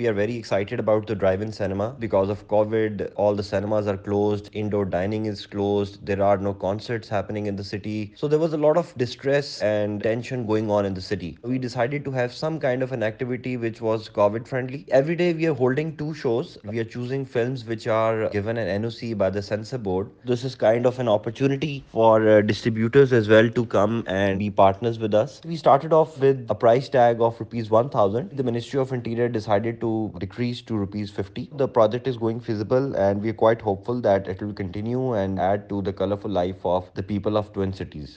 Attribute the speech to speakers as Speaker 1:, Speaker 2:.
Speaker 1: We are very excited about the drive-in cinema because of COVID. All the cinemas are closed. Indoor dining is closed. There are no concerts happening in the city. So there was a lot of distress and tension going on in the city. We decided to have some kind of an activity which was COVID friendly. Every day we are holding two shows. We are choosing films which are given an NOC by the censor board. This is kind of an opportunity for uh, distributors as well to come and be partners with us. We started off with a price tag of rupees 1000. The Ministry of Interior decided to to decrease to rupees 50. The project is going feasible and we are quite hopeful that it will continue and add to the colorful life of the people of Twin Cities.